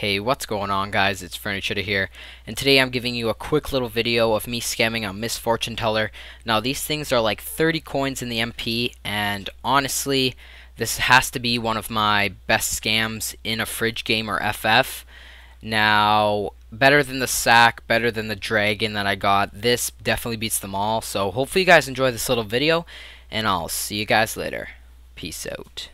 Hey, what's going on guys? It's Furniture here, and today I'm giving you a quick little video of me scamming a Misfortune Teller. Now these things are like 30 coins in the MP, and honestly, this has to be one of my best scams in a fridge game or FF. Now, better than the sack, better than the dragon that I got, this definitely beats them all, so hopefully you guys enjoy this little video, and I'll see you guys later. Peace out.